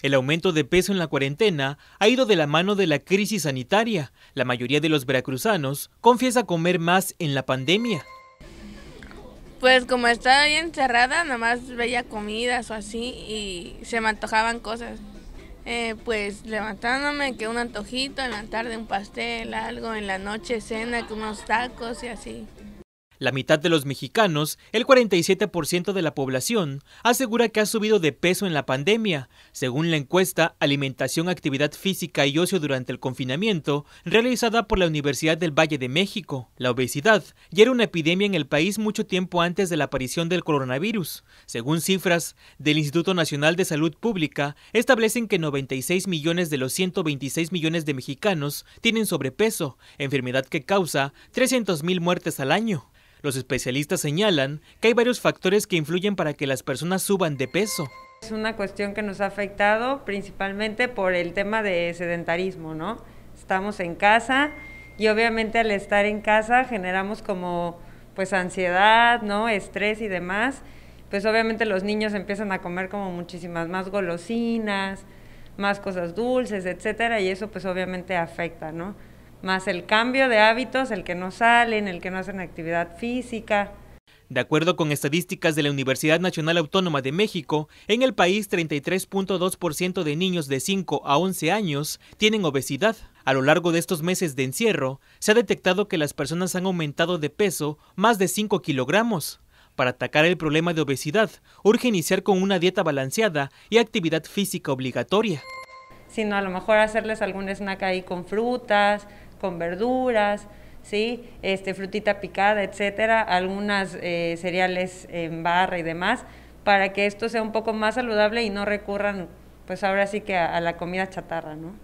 El aumento de peso en la cuarentena ha ido de la mano de la crisis sanitaria. La mayoría de los veracruzanos confiesa comer más en la pandemia. Pues como estaba bien encerrada, nada más veía comidas o así y se me antojaban cosas. Eh, pues levantándome que un antojito, en la tarde un pastel, algo, en la noche cena, que unos tacos y así. La mitad de los mexicanos, el 47% de la población, asegura que ha subido de peso en la pandemia. Según la encuesta Alimentación, Actividad Física y Ocio durante el confinamiento, realizada por la Universidad del Valle de México, la obesidad ya era una epidemia en el país mucho tiempo antes de la aparición del coronavirus. Según cifras del Instituto Nacional de Salud Pública, establecen que 96 millones de los 126 millones de mexicanos tienen sobrepeso, enfermedad que causa 300.000 muertes al año. Los especialistas señalan que hay varios factores que influyen para que las personas suban de peso. Es una cuestión que nos ha afectado principalmente por el tema de sedentarismo, ¿no? Estamos en casa y obviamente al estar en casa generamos como pues ansiedad, ¿no? Estrés y demás. Pues obviamente los niños empiezan a comer como muchísimas más golosinas, más cosas dulces, etcétera, y eso pues obviamente afecta, ¿no? más el cambio de hábitos, el que no salen, el que no hacen actividad física. De acuerdo con estadísticas de la Universidad Nacional Autónoma de México, en el país 33.2% de niños de 5 a 11 años tienen obesidad. A lo largo de estos meses de encierro, se ha detectado que las personas han aumentado de peso más de 5 kilogramos. Para atacar el problema de obesidad, urge iniciar con una dieta balanceada y actividad física obligatoria. Sino a lo mejor hacerles algún snack ahí con frutas, con verduras, ¿sí? este, frutita picada, etcétera, algunas eh, cereales en barra y demás, para que esto sea un poco más saludable y no recurran, pues ahora sí que a, la comida chatarra, ¿no?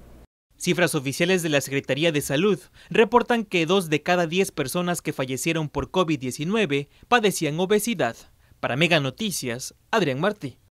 Cifras oficiales de la Secretaría de Salud reportan que dos de cada diez personas que fallecieron por COVID-19 padecían obesidad. Para Mega Noticias, Adrián Martí.